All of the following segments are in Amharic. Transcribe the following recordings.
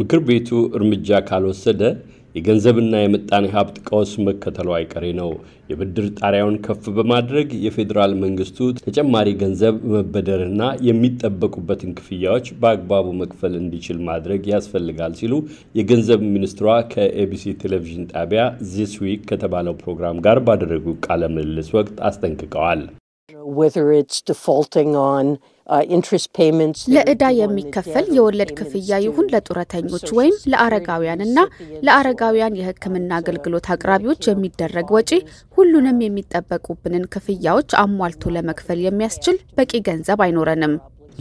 ምክር ቤቱ እርምጃ ካልወሰደ የገንዘብና የምጣኔ ሀብት ቀውስ መከተሉ አይቀሬ ነው። የብድር ጣሪያውን ከፍ በማድረግ የፌዴራል መንግስቱ ተጨማሪ ገንዘብ መበደርና የሚጠበቁበትን ክፍያዎች በአግባቡ መክፈል እንዲችል ማድረግ ያስፈልጋል ሲሉ የገንዘብ ሚኒስትሯ ከኤቢሲ ቴሌቪዥን ጣቢያ ዚስ ዊክ ከተባለው ፕሮግራም ጋር ባደረጉ ቃለ ምልልስ ወቅት አስጠንቅቀዋል። Uh, ለዕዳ የሚከፈል የወለድ ክፍያ ይሁን ለጡረተኞች ወይም ለአረጋውያንና ለአረጋውያን የሕክምና አገልግሎት አቅራቢዎች የሚደረግ ወጪ ሁሉንም የሚጠበቁብንን ክፍያዎች አሟልቶ ለመክፈል የሚያስችል በቂ ገንዘብ አይኖረንም።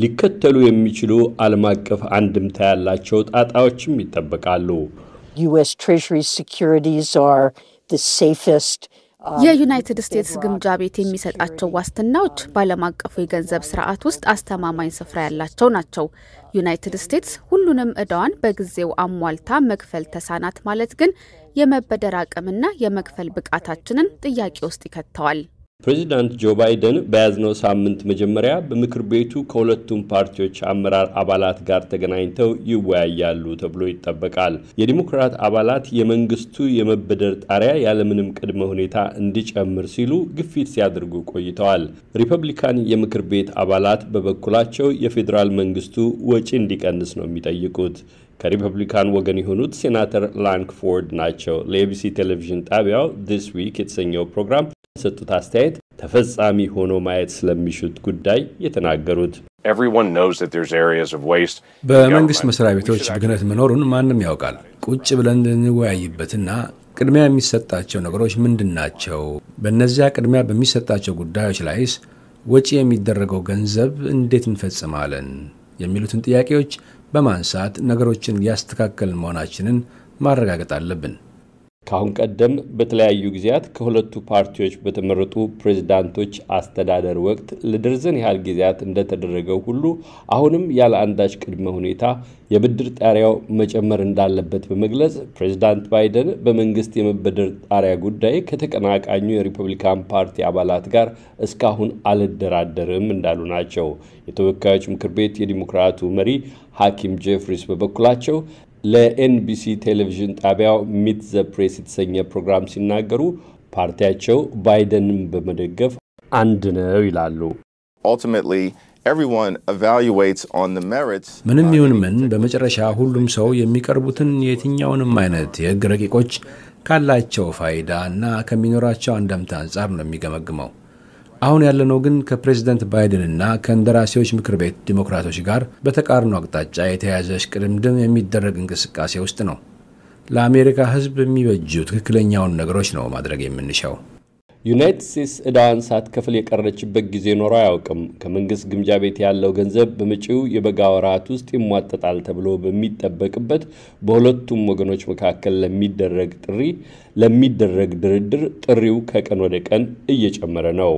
ሊከተሉ የሚችሉ ዓለም አቀፍ አንድምታ ያላቸው ጣጣዎችም ይጠበቃሉ። ዩኤስ ሴኩሪቲስ የዩናይትድ ስቴትስ ግምጃ ቤት የሚሰጣቸው ዋስትናዎች በዓለም አቀፉ የገንዘብ ስርዓት ውስጥ አስተማማኝ ስፍራ ያላቸው ናቸው። ዩናይትድ ስቴትስ ሁሉንም እዳዋን በጊዜው አሟልታ መክፈል ተሳናት ማለት ግን የመበደር አቅምና የመክፈል ብቃታችንን ጥያቄ ውስጥ ይከተዋል። ፕሬዚዳንት ጆ ባይደን በያዝነው ሳምንት መጀመሪያ በምክር ቤቱ ከሁለቱም ፓርቲዎች አመራር አባላት ጋር ተገናኝተው ይወያያሉ ተብሎ ይጠበቃል። የዲሞክራት አባላት የመንግስቱ የመበደር ጣሪያ ያለምንም ቅድመ ሁኔታ እንዲጨምር ሲሉ ግፊት ሲያደርጉ ቆይተዋል። ሪፐብሊካን የምክር ቤት አባላት በበኩላቸው የፌዴራል መንግስቱ ወጪ እንዲቀንስ ነው የሚጠይቁት። ከሪፐብሊካን ወገን የሆኑት ሴናተር ላንክፎርድ ናቸው። ለኤቢሲ ቴሌቪዥን ጣቢያው ዲስ ዊክ የተሰኘው ፕሮግራም በሰጡት አስተያየት ተፈጻሚ ሆኖ ማየት ስለሚሹት ጉዳይ የተናገሩት በመንግስት መስሪያ ቤቶች ብክነት መኖሩን ማንም ያውቃል። ቁጭ ብለን ልንወያይበትና ቅድሚያ የሚሰጣቸው ነገሮች ምንድን ናቸው? በእነዚያ ቅድሚያ በሚሰጣቸው ጉዳዮች ላይስ ወጪ የሚደረገው ገንዘብ እንዴት እንፈጽማለን? የሚሉትን ጥያቄዎች በማንሳት ነገሮችን ያስተካከልን መሆናችንን ማረጋገጥ አለብን። ከአሁን ቀደም በተለያዩ ጊዜያት ከሁለቱ ፓርቲዎች በተመረጡ ፕሬዚዳንቶች አስተዳደር ወቅት ለደርዘን ያህል ጊዜያት እንደተደረገው ሁሉ አሁንም ያለ አንዳች ቅድመ ሁኔታ የብድር ጣሪያው መጨመር እንዳለበት በመግለጽ ፕሬዚዳንት ባይደን በመንግስት የመበደር ጣሪያ ጉዳይ ከተቀናቃኙ የሪፐብሊካን ፓርቲ አባላት ጋር እስካሁን አልደራደርም እንዳሉ ናቸው። የተወካዮች ምክር ቤት የዲሞክራቱ መሪ ሐኪም ጄፍሪስ በበኩላቸው ለኤንቢሲ ቴሌቪዥን ጣቢያው ሚት ዘ ፕሬስ የተሰኘ ፕሮግራም ሲናገሩ ፓርቲያቸው ባይደንን በመደገፍ አንድ ነው ይላሉ። ምንም ይሁን ምን በመጨረሻ ሁሉም ሰው የሚቀርቡትን የትኛውንም አይነት የሕግ ረቂቆች ካላቸው ፋይዳ እና ከሚኖራቸው አንደምታ አንጻር ነው የሚገመግመው። አሁን ያለነው ግን ከፕሬዚደንት ባይደን እና ከእንደራሴዎች ምክር ቤት ዲሞክራቶች ጋር በተቃርኖ አቅጣጫ የተያዘ እሽቅድምድም የሚደረግ እንቅስቃሴ ውስጥ ነው። ለአሜሪካ ሕዝብ የሚበጁ ትክክለኛውን ነገሮች ነው ማድረግ የምንሻው። ዩናይትድ ስቴትስ ዕዳዋን ሳትከፍል የቀረችበት ጊዜ ኖሮ አያውቅም። ከመንግሥት ግምጃ ቤት ያለው ገንዘብ በመጪው የበጋ ወራት ውስጥ ይሟጠጣል ተብሎ በሚጠበቅበት በሁለቱም ወገኖች መካከል ለሚደረግ ጥሪ ለሚደረግ ድርድር ጥሪው ከቀን ወደ ቀን እየጨመረ ነው።